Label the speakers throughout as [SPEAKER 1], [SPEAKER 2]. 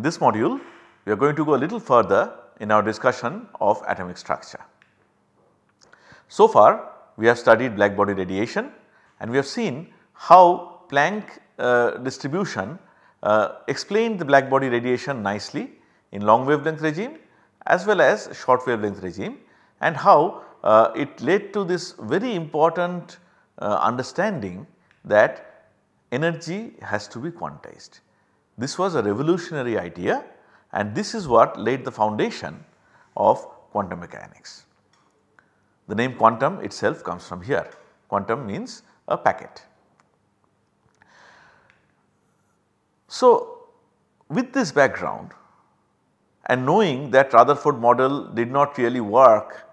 [SPEAKER 1] In this module, we are going to go a little further in our discussion of atomic structure. So far, we have studied black body radiation and we have seen how Planck uh, distribution uh, explained the black body radiation nicely in long wavelength regime as well as short wavelength regime and how uh, it led to this very important uh, understanding that energy has to be quantized. This was a revolutionary idea and this is what laid the foundation of quantum mechanics. The name quantum itself comes from here. Quantum means a packet. So with this background and knowing that Rutherford model did not really work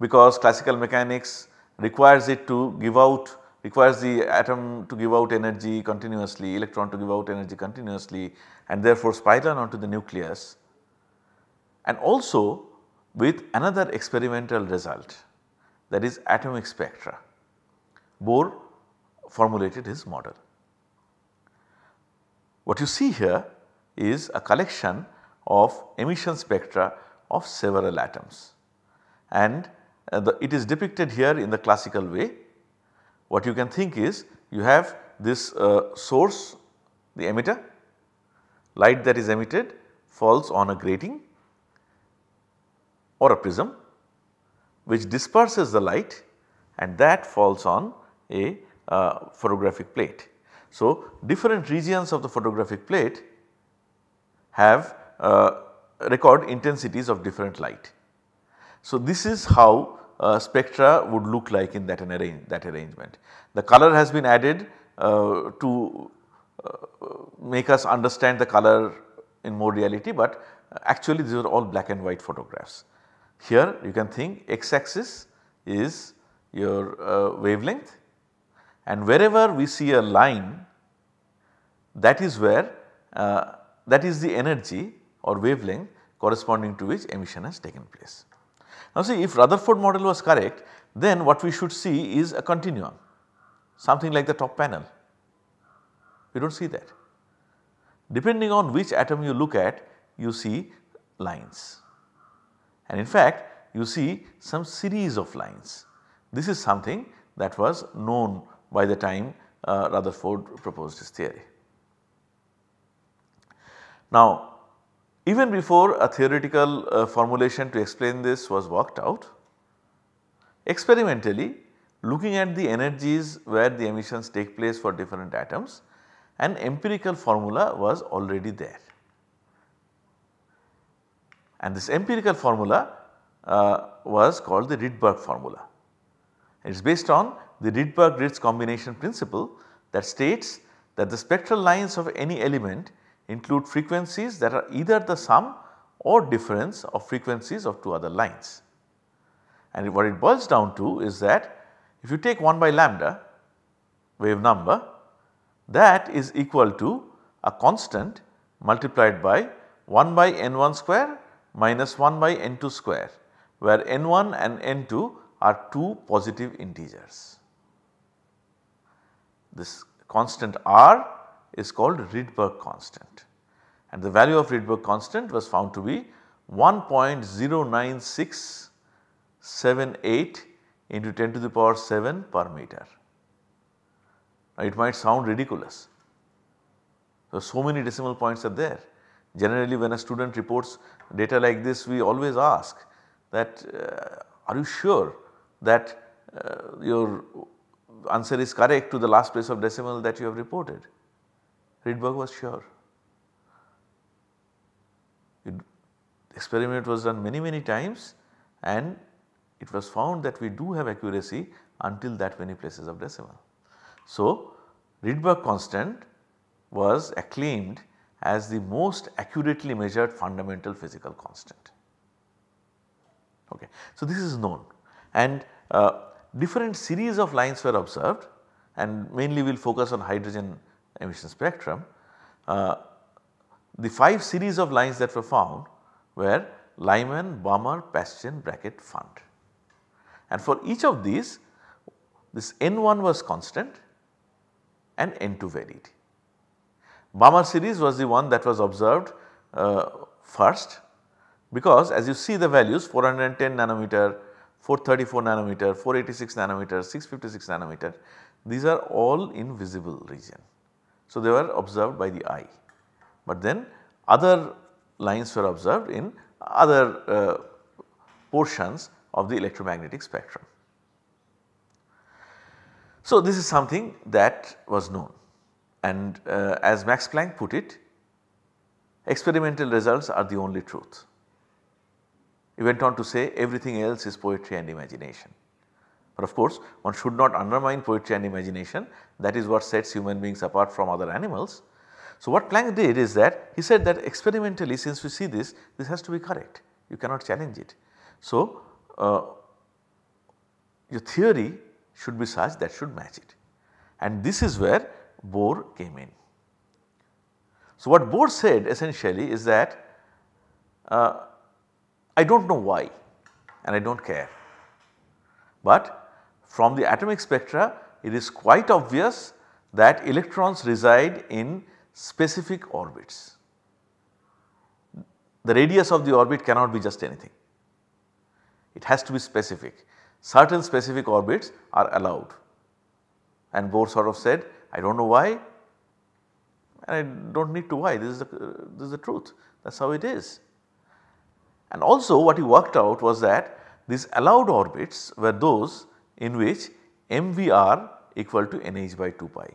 [SPEAKER 1] because classical mechanics requires it to give out requires the atom to give out energy continuously, electron to give out energy continuously and therefore spiral onto the nucleus and also with another experimental result that is atomic spectra. Bohr formulated his model. What you see here is a collection of emission spectra of several atoms and uh, the, it is depicted here in the classical way what you can think is you have this uh, source the emitter light that is emitted falls on a grating or a prism which disperses the light and that falls on a uh, photographic plate. So, different regions of the photographic plate have uh, record intensities of different light. So, this is how uh, spectra would look like in that, that arrangement. The color has been added uh, to uh, make us understand the color in more reality, but uh, actually these are all black and white photographs. Here you can think x axis is your uh, wavelength and wherever we see a line that is where that is the energy or wavelength corresponding to which emission has taken place. Now see if Rutherford model was correct then what we should see is a continuum something like the top panel. We do not see that. Depending on which atom you look at you see lines and in fact you see some series of lines. This is something that was known by the time uh, Rutherford proposed his theory. Now even before a theoretical uh, formulation to explain this was worked out, experimentally looking at the energies where the emissions take place for different atoms an empirical formula was already there. And this empirical formula uh, was called the Rydberg formula. It is based on the Rydberg-Ritz combination principle that states that the spectral lines of any element include frequencies that are either the sum or difference of frequencies of two other lines. And what it boils down to is that if you take 1 by lambda wave number that is equal to a constant multiplied by 1 by n1 square minus 1 by n2 square where n1 and n2 are two positive integers. This constant r is called Rydberg constant and the value of Rydberg constant was found to be 1.09678 into 10 to the power 7 per meter. Now it might sound ridiculous. So, so many decimal points are there. Generally when a student reports data like this we always ask that uh, are you sure that uh, your answer is correct to the last place of decimal that you have reported. Rydberg was sure. It, experiment was done many many times and it was found that we do have accuracy until that many places of decimal. So, Rydberg constant was acclaimed as the most accurately measured fundamental physical constant. Okay. So, this is known and uh, different series of lines were observed and mainly we will focus on hydrogen emission spectrum, uh, the 5 series of lines that were found were Lyman, Bomber, Paschen, Bracket, Fund. And for each of these, this N1 was constant and N2 varied. Bomber series was the one that was observed uh, first because as you see the values 410 nanometer, 434 nanometer, 486 nanometer, 656 nanometer, these are all in visible region. So, they were observed by the eye, but then other lines were observed in other uh, portions of the electromagnetic spectrum. So, this is something that was known and uh, as Max Planck put it, experimental results are the only truth. He went on to say everything else is poetry and imagination. But of course, one should not undermine poetry and imagination that is what sets human beings apart from other animals. So, what Planck did is that he said that experimentally since we see this, this has to be correct you cannot challenge it. So, uh, your theory should be such that should match it and this is where Bohr came in. So, what Bohr said essentially is that uh, I do not know why and I do not care, but from the atomic spectra it is quite obvious that electrons reside in specific orbits. The radius of the orbit cannot be just anything, it has to be specific. Certain specific orbits are allowed and Bohr sort of said I do not know why and I do not need to why this is the, this is the truth that is how it is. And also what he worked out was that these allowed orbits were those in which mvr equal to nh by 2 pi.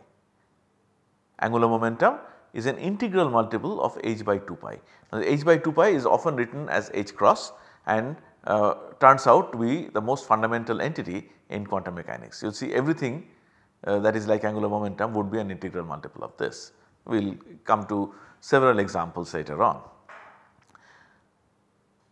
[SPEAKER 1] Angular momentum is an integral multiple of h by 2 pi. Now, h by 2 pi is often written as h cross and uh, turns out to be the most fundamental entity in quantum mechanics. You will see everything uh, that is like angular momentum would be an integral multiple of this. We will come to several examples later on.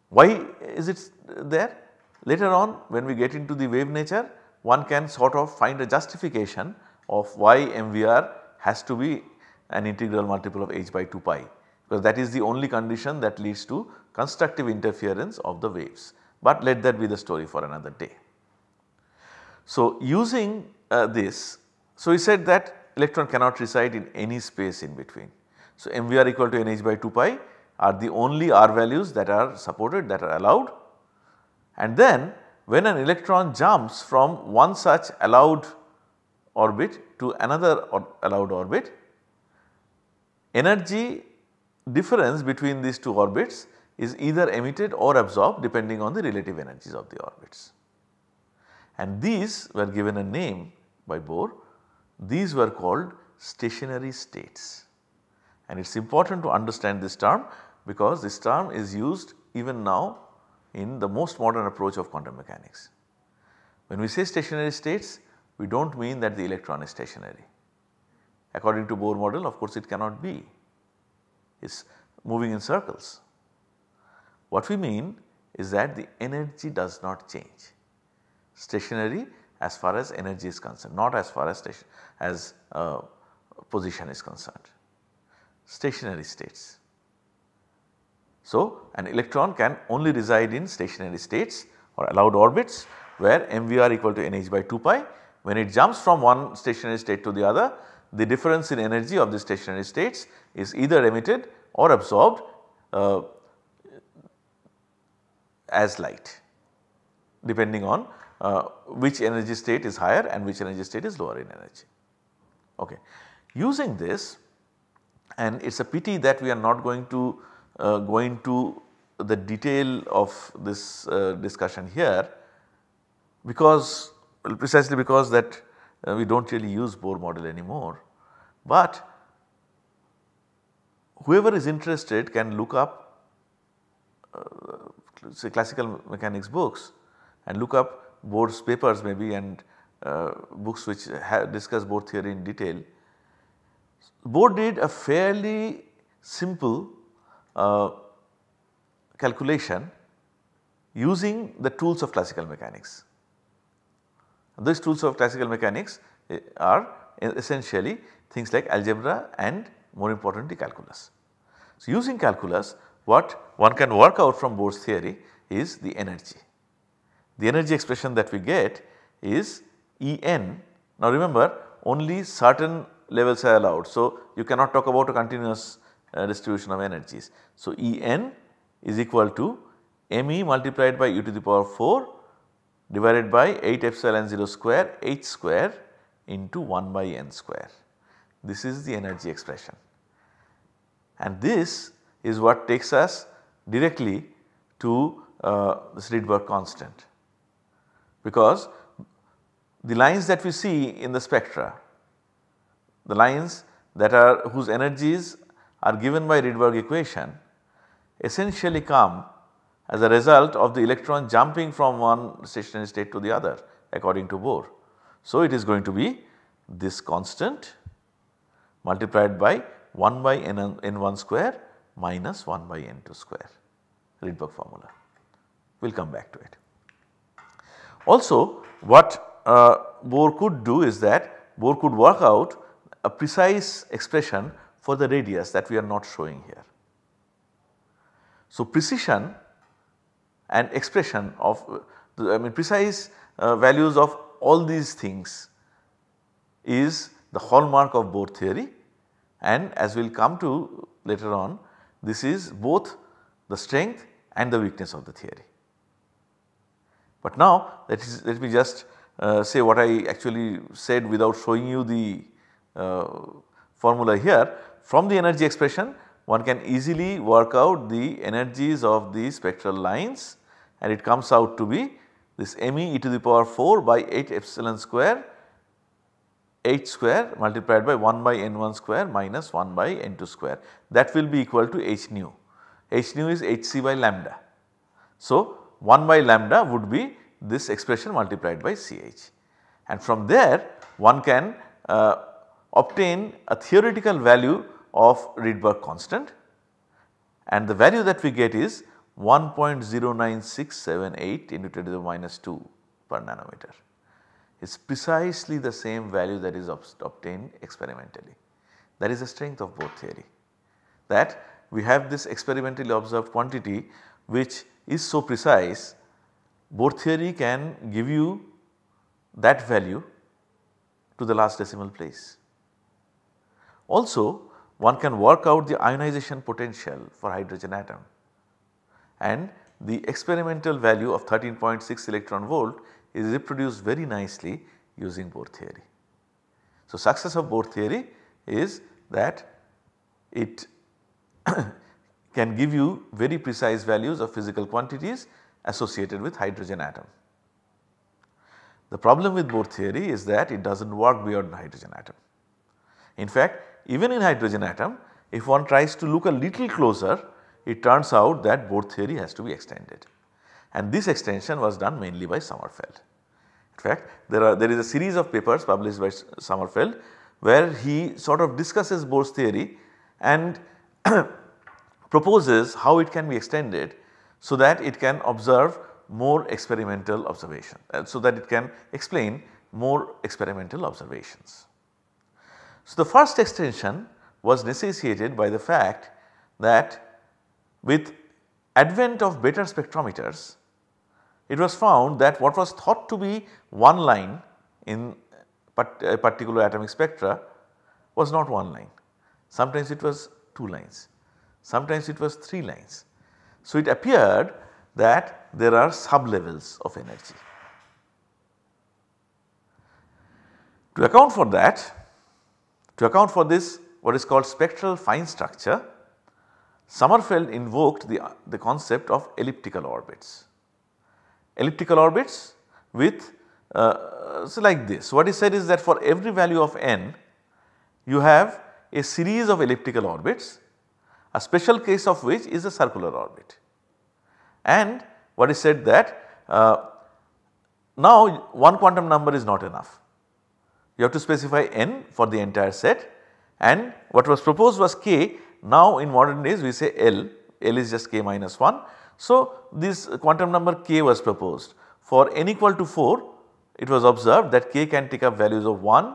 [SPEAKER 1] Why is it there? Later on when we get into the wave nature one can sort of find a justification of why MVR has to be an integral multiple of h by 2 pi because that is the only condition that leads to constructive interference of the waves, but let that be the story for another day. So, using uh, this, so we said that electron cannot reside in any space in between. So, MVR equal to NH by 2 pi are the only R values that are supported that are allowed and then when an electron jumps from one such allowed orbit to another or allowed orbit, energy difference between these two orbits is either emitted or absorbed depending on the relative energies of the orbits. And these were given a name by Bohr, these were called stationary states. And it is important to understand this term because this term is used even now in the most modern approach of quantum mechanics. When we say stationary states, we do not mean that the electron is stationary. According to Bohr model of course it cannot be, it is moving in circles. What we mean is that the energy does not change. Stationary as far as energy is concerned, not as far as, as uh, position is concerned. Stationary states. So, an electron can only reside in stationary states or allowed orbits where mvr equal to nh by 2 pi. When it jumps from one stationary state to the other, the difference in energy of the stationary states is either emitted or absorbed uh, as light depending on uh, which energy state is higher and which energy state is lower in energy. Okay. Using this and it is a pity that we are not going to uh, go into the detail of this uh, discussion here because well, precisely because that uh, we do not really use Bohr model anymore. But whoever is interested can look up uh, say classical mechanics books and look up Bohr's papers maybe and uh, books which discuss Bohr theory in detail. Bohr did a fairly simple calculation using the tools of classical mechanics. These tools of classical mechanics eh, are essentially things like algebra and more importantly calculus. So, using calculus what one can work out from Bohr's theory is the energy. The energy expression that we get is En. Now remember only certain levels are allowed. So, you cannot talk about a continuous uh, distribution of energies. So, E n is equal to m e multiplied by u to the power 4 divided by 8 epsilon 0 square h square into 1 by n square. This is the energy expression and this is what takes us directly to uh, this Rydberg constant because the lines that we see in the spectra, the lines that are whose energies are given by Rydberg equation essentially come as a result of the electron jumping from one stationary state to the other according to Bohr. So, it is going to be this constant multiplied by 1 by n, 1 square minus 1 by n2 square Rydberg formula. We will come back to it. Also what uh, Bohr could do is that Bohr could work out a precise expression for the radius that we are not showing here. So, precision and expression of the, I mean precise uh, values of all these things is the hallmark of Bohr theory and as we will come to later on this is both the strength and the weakness of the theory. But now let, is, let me just uh, say what I actually said without showing you the uh, formula here. From the energy expression one can easily work out the energies of the spectral lines and it comes out to be this m e to the power 4 by 8 epsilon square 8 square multiplied by 1 by n 1 square minus 1 by n 2 square that will be equal to h nu. h nu is h c by lambda. So, 1 by lambda would be this expression multiplied by c h and from there one can uh, obtain a theoretical value of Rydberg constant and the value that we get is 1.09678 into 10 to the minus 2 per nanometer. It is precisely the same value that is obtained experimentally. That is the strength of both theory that we have this experimentally observed quantity which is so precise Bohr theory can give you that value to the last decimal place. Also one can work out the ionization potential for hydrogen atom and the experimental value of 13.6 electron volt is reproduced very nicely using Bohr theory. So, success of Bohr theory is that it can give you very precise values of physical quantities associated with hydrogen atom. The problem with Bohr theory is that it does not work beyond hydrogen atom. In fact, even in hydrogen atom if one tries to look a little closer it turns out that Bohr theory has to be extended and this extension was done mainly by Sommerfeld. In fact there are there is a series of papers published by Sommerfeld where he sort of discusses Bohr's theory and proposes how it can be extended so that it can observe more experimental observation uh, so that it can explain more experimental observations. So, the first extension was necessitated by the fact that with advent of better spectrometers, it was found that what was thought to be one line in a particular atomic spectra was not one line. Sometimes it was two lines, sometimes it was three lines. So, it appeared that there are sublevels of energy. To account for that, to account for this what is called spectral fine structure, Sommerfeld invoked the, the concept of elliptical orbits. Elliptical orbits with uh, so like this what he said is that for every value of n you have a series of elliptical orbits a special case of which is a circular orbit. And what is said that uh, now one quantum number is not enough you have to specify n for the entire set and what was proposed was k now in modern days we say l, l is just k minus 1. So, this quantum number k was proposed for n equal to 4 it was observed that k can take up values of 1,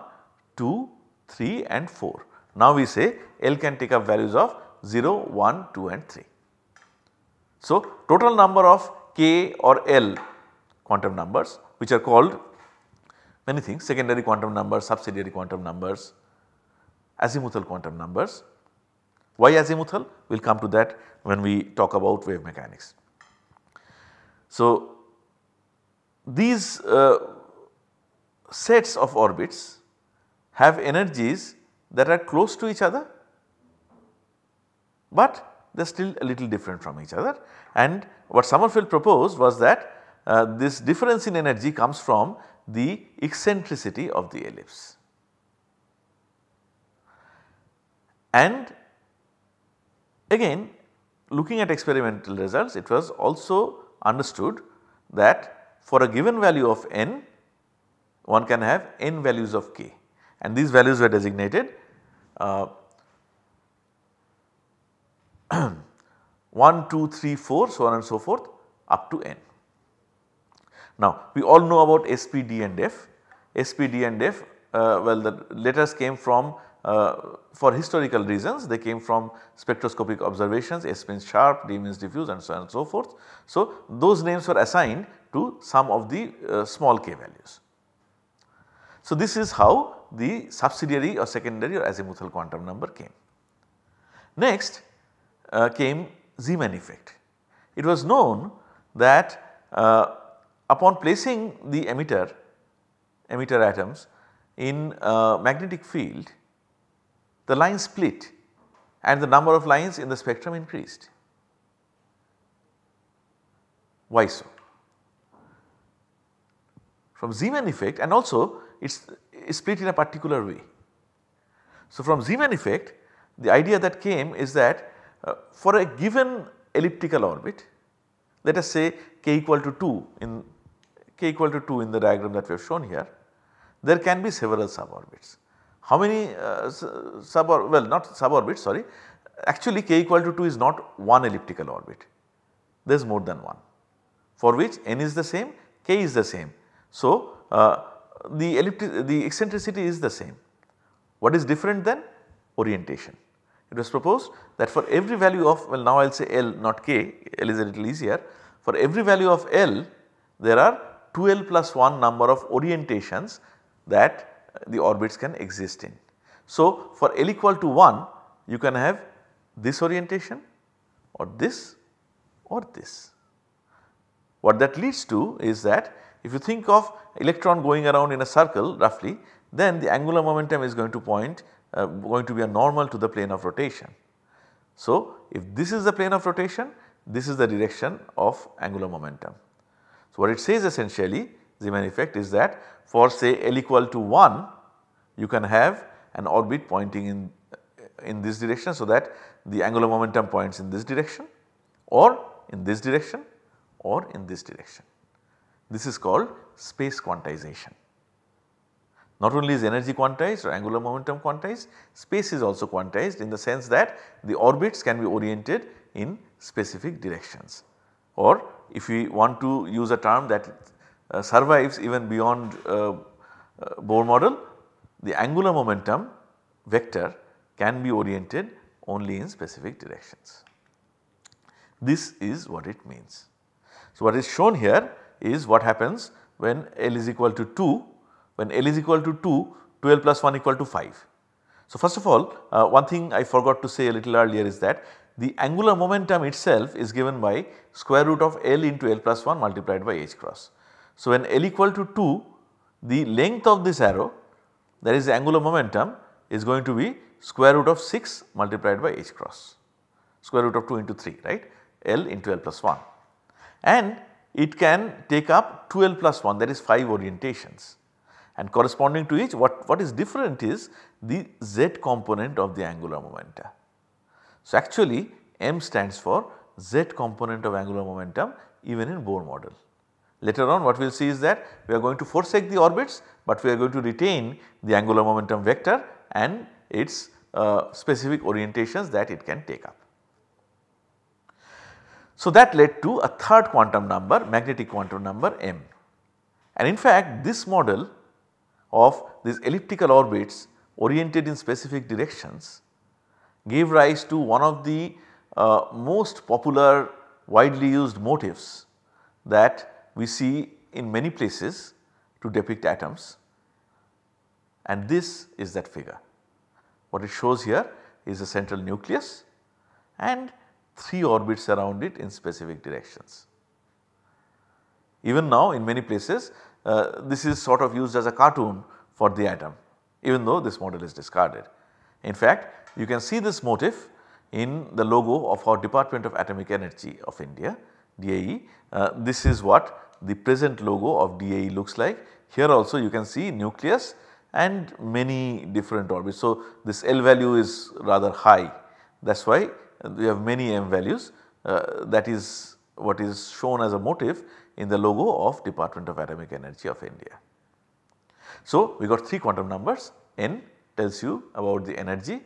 [SPEAKER 1] 2, 3 and 4. Now we say L can take up values of 0, 1, 2 and 3. So total number of k or L quantum numbers which are called many things secondary quantum numbers, subsidiary quantum numbers, azimuthal quantum numbers. Why azimuthal? We will come to that when we talk about wave mechanics. So, these uh, sets of orbits have energies that are close to each other, but they are still a little different from each other and what Sommerfeld proposed was that uh, this difference in energy comes from the eccentricity of the ellipse. And again looking at experimental results it was also understood that for a given value of n one can have n values of k and these values were designated uh, 1, 2, 3, 4 so on and so forth up to n. Now we all know about SPD and F. SPD and F uh, well the letters came from uh, for historical reasons they came from spectroscopic observations S means sharp, D means diffuse and so on and so forth. So those names were assigned to some of the uh, small k values. So this is how the subsidiary or secondary or azimuthal quantum number came. Next uh, came Zeeman effect. It was known that uh, upon placing the emitter, emitter atoms in a magnetic field, the line split and the number of lines in the spectrum increased. Why so? From Zeeman effect and also it is split in a particular way. So, from Zeeman effect the idea that came is that uh, for a given elliptical orbit let us say k equal to 2 in equal to 2 in the diagram that we have shown here, there can be several suborbits. How many uh, suborbits, well not suborbits sorry, actually k equal to 2 is not one elliptical orbit, there is more than one for which n is the same, k is the same. So, uh, the, elliptic, the eccentricity is the same. What is different then? Orientation. It was proposed that for every value of well now I will say L not K, L is a little easier. For every value of L there are 12 plus 1 number of orientations that the orbits can exist in. So, for L equal to 1 you can have this orientation or this or this. What that leads to is that if you think of electron going around in a circle roughly then the angular momentum is going to point uh, going to be a normal to the plane of rotation. So, if this is the plane of rotation this is the direction of angular momentum. So, what it says essentially Zeeman effect is that for say L equal to 1 you can have an orbit pointing in, in this direction. So, that the angular momentum points in this direction or in this direction or in this direction. This is called space quantization. Not only is energy quantized or angular momentum quantized, space is also quantized in the sense that the orbits can be oriented in specific directions or if we want to use a term that uh, survives even beyond uh, uh Bohr model, the angular momentum vector can be oriented only in specific directions. This is what it means. So, what is shown here is what happens when L is equal to 2, when L is equal to 2, 12 plus 1 equal to 5. So, first of all uh, one thing I forgot to say a little earlier is that the angular momentum itself is given by square root of L into L plus 1 multiplied by h cross. So, when L equal to 2 the length of this arrow that is the angular momentum is going to be square root of 6 multiplied by h cross square root of 2 into 3 right L into L plus 1 and it can take up 2L plus 1 that is 5 orientations and corresponding to each what, what is different is the z component of the angular momentum. So, actually m stands for z component of angular momentum even in Bohr model. Later on what we will see is that we are going to forsake the orbits, but we are going to retain the angular momentum vector and its uh, specific orientations that it can take up. So, that led to a third quantum number magnetic quantum number m and in fact this model of these elliptical orbits oriented in specific directions gave rise to one of the uh, most popular widely used motifs that we see in many places to depict atoms and this is that figure. What it shows here is a central nucleus and 3 orbits around it in specific directions. Even now in many places uh, this is sort of used as a cartoon for the atom even though this model is discarded. In fact, you can see this motif in the logo of our Department of Atomic Energy of India DAE. Uh, this is what the present logo of DAE looks like. Here also you can see nucleus and many different orbits. So, this L value is rather high that is why we have many M values uh, that is what is shown as a motif in the logo of Department of Atomic Energy of India. So, we got 3 quantum numbers N, tells you about the energy,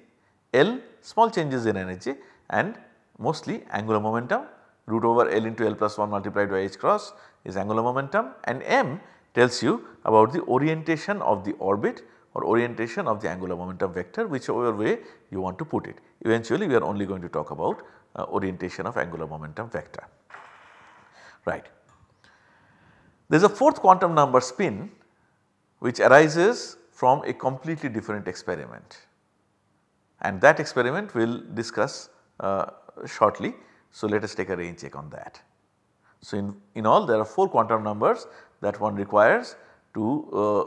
[SPEAKER 1] L small changes in energy and mostly angular momentum root over L into L plus 1 multiplied by H cross is angular momentum and M tells you about the orientation of the orbit or orientation of the angular momentum vector whichever way you want to put it. Eventually we are only going to talk about uh, orientation of angular momentum vector. Right. There is a fourth quantum number spin which arises from a completely different experiment and that experiment we will discuss uh, shortly. So, let us take a range check on that. So, in, in all there are 4 quantum numbers that one requires to uh,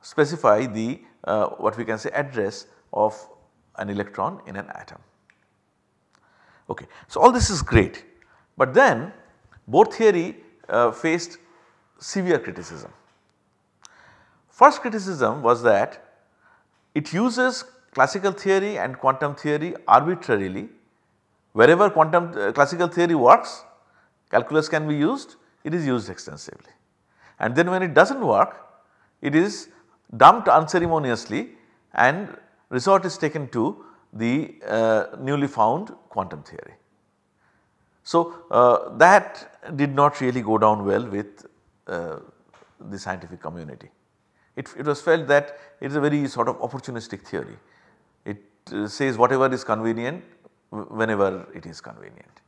[SPEAKER 1] specify the uh, what we can say address of an electron in an atom. Okay. So, all this is great, but then Bohr theory uh, faced severe criticism. First criticism was that it uses classical theory and quantum theory arbitrarily. Wherever quantum uh, classical theory works, calculus can be used, it is used extensively. And then when it does not work, it is dumped unceremoniously and resort is taken to the uh, newly found quantum theory. So, uh, that did not really go down well with uh, the scientific community. It, it was felt that it is a very sort of opportunistic theory. It uh, says whatever is convenient whenever it is convenient.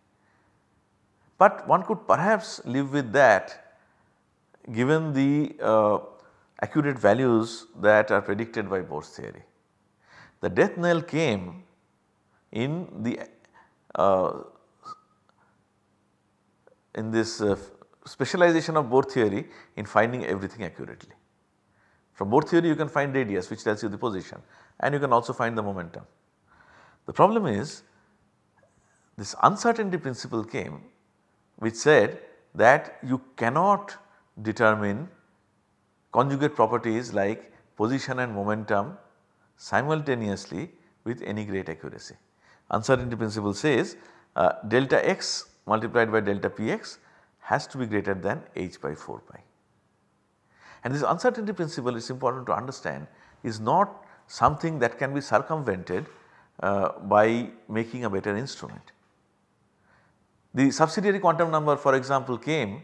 [SPEAKER 1] But one could perhaps live with that given the uh, accurate values that are predicted by Bohr's theory. The death knell came in the uh, in this uh, specialization of Bohr theory in finding everything accurately. From Bohr theory you can find radius which tells you the position and you can also find the momentum. The problem is this uncertainty principle came which said that you cannot determine conjugate properties like position and momentum simultaneously with any great accuracy. Uncertainty principle says uh, delta x multiplied by delta px has to be greater than h by 4 pi. And this uncertainty principle is important to understand is not something that can be circumvented uh, by making a better instrument. The subsidiary quantum number for example came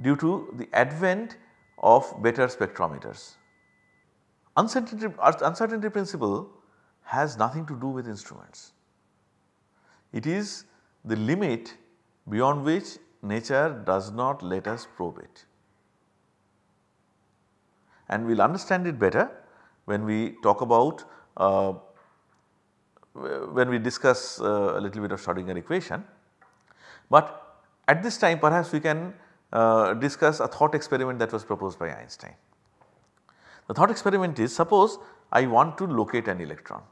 [SPEAKER 1] due to the advent of better spectrometers. Uncertainty, uncertainty principle has nothing to do with instruments. It is the limit beyond which nature does not let us probe it and we will understand it better when we talk about uh, when we discuss uh, a little bit of Schrodinger equation. But at this time perhaps we can uh, discuss a thought experiment that was proposed by Einstein. The thought experiment is suppose I want to locate an electron,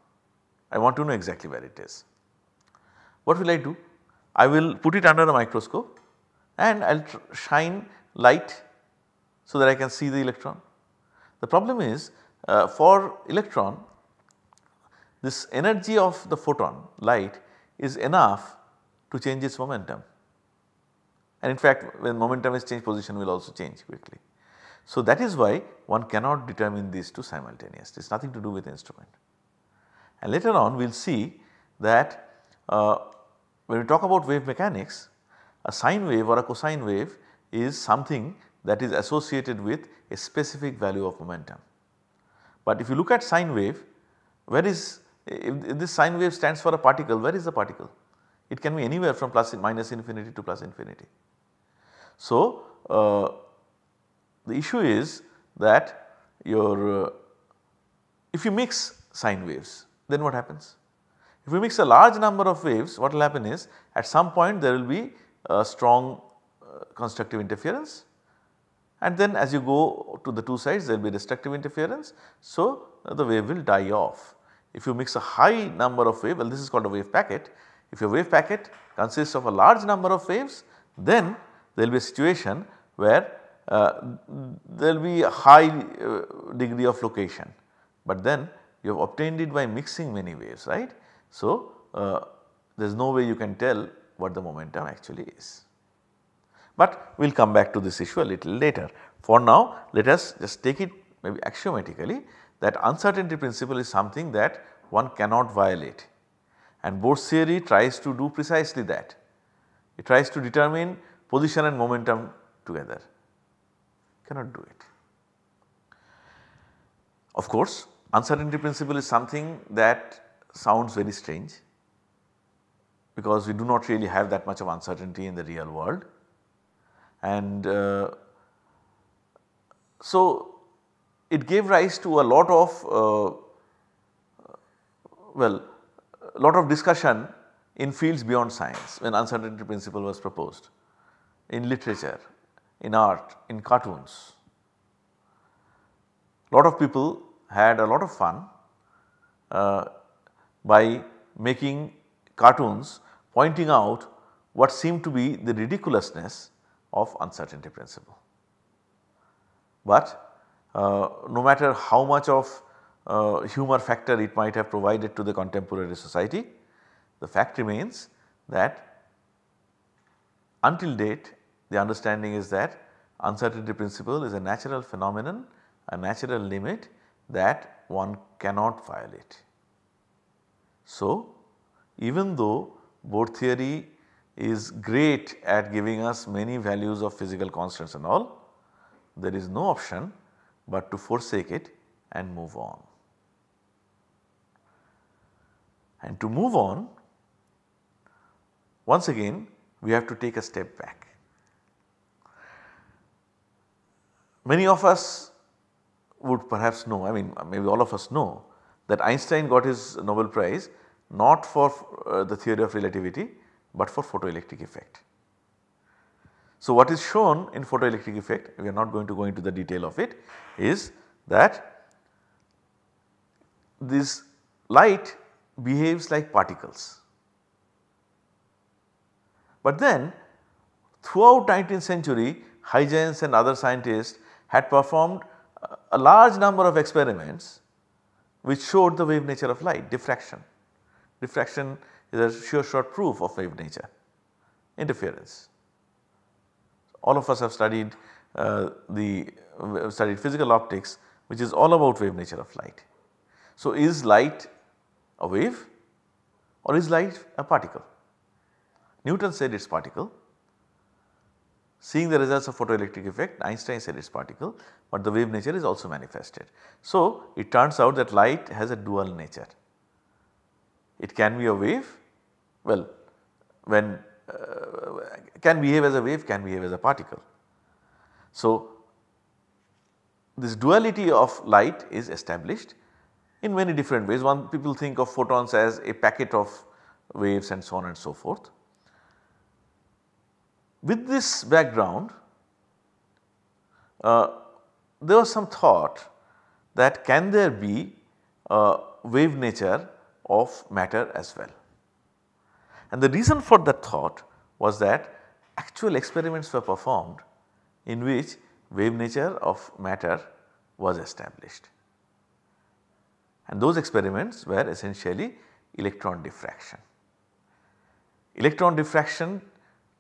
[SPEAKER 1] I want to know exactly where it is. What will I do? I will put it under a microscope and I will shine light so that I can see the electron the problem is uh, for electron this energy of the photon light is enough to change its momentum and in fact when momentum is changed position will also change quickly. So that is why one cannot determine these two simultaneously it is nothing to do with instrument. And later on we will see that uh, when we talk about wave mechanics a sine wave or a cosine wave is something that is associated with a specific value of momentum. But if you look at sine wave, where is if this sine wave stands for a particle, where is the particle? It can be anywhere from plus minus infinity to plus infinity. So, uh, the issue is that your uh, if you mix sine waves then what happens? If you mix a large number of waves what will happen is at some point there will be a strong uh, constructive interference and then as you go to the two sides there will be destructive interference. So, the wave will die off. If you mix a high number of wave well this is called a wave packet. If your wave packet consists of a large number of waves then there will be a situation where uh, there will be a high uh, degree of location but then you have obtained it by mixing many waves right. So, uh, there is no way you can tell what the momentum actually is but we will come back to this issue a little later. For now let us just take it maybe axiomatically that uncertainty principle is something that one cannot violate and Bohr's theory tries to do precisely that. It tries to determine position and momentum together, cannot do it. Of course, uncertainty principle is something that sounds very strange because we do not really have that much of uncertainty in the real world and uh, so it gave rise to a lot of uh, well lot of discussion in fields beyond science when uncertainty principle was proposed in literature, in art, in cartoons. Lot of people had a lot of fun uh, by making cartoons pointing out what seemed to be the ridiculousness of uncertainty principle. But uh, no matter how much of uh, humor factor it might have provided to the contemporary society, the fact remains that until date the understanding is that uncertainty principle is a natural phenomenon, a natural limit that one cannot violate. So, even though Bohr theory is great at giving us many values of physical constants and all, there is no option but to forsake it and move on. And to move on, once again we have to take a step back. Many of us would perhaps know, I mean maybe all of us know that Einstein got his Nobel Prize not for uh, the theory of relativity but for photoelectric effect. So, what is shown in photoelectric effect we are not going to go into the detail of it is that this light behaves like particles. But then throughout 19th century Huygens and other scientists had performed a large number of experiments which showed the wave nature of light diffraction. Diffraction is a sure shot proof of wave nature interference. All of us have studied uh, the uh, studied physical optics which is all about wave nature of light. So is light a wave or is light a particle? Newton said it is particle. Seeing the results of photoelectric effect Einstein said it is particle but the wave nature is also manifested. So it turns out that light has a dual nature. It can be a wave well when uh, can behave as a wave can behave as a particle. So this duality of light is established in many different ways. One people think of photons as a packet of waves and so on and so forth. With this background, uh, there was some thought that can there be a wave nature of matter as well. And the reason for that thought was that actual experiments were performed in which wave nature of matter was established. And those experiments were essentially electron diffraction. Electron diffraction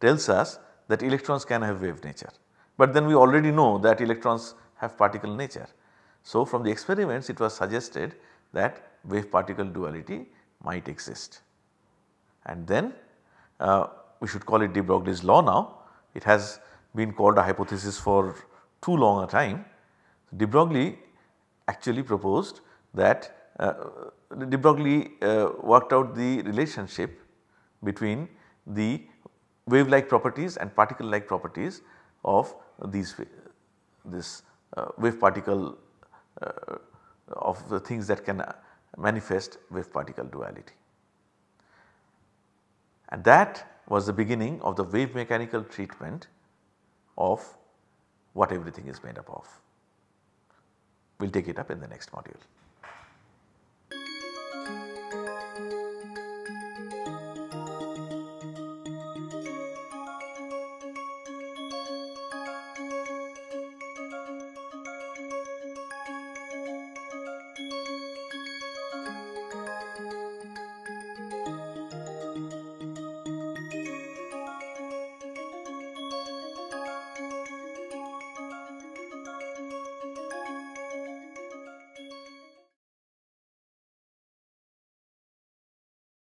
[SPEAKER 1] tells us that electrons can have wave nature, but then we already know that electrons have particle nature. So, from the experiments it was suggested that wave particle duality might exist and then uh, we should call it de Broglie's law now. It has been called a hypothesis for too long a time. De Broglie actually proposed that uh, de Broglie uh, worked out the relationship between the wave like properties and particle like properties of these this uh, wave particle uh, of the things that can manifest wave particle duality and that was the beginning of the wave mechanical treatment of what everything is made up of. We will take it up in the next module.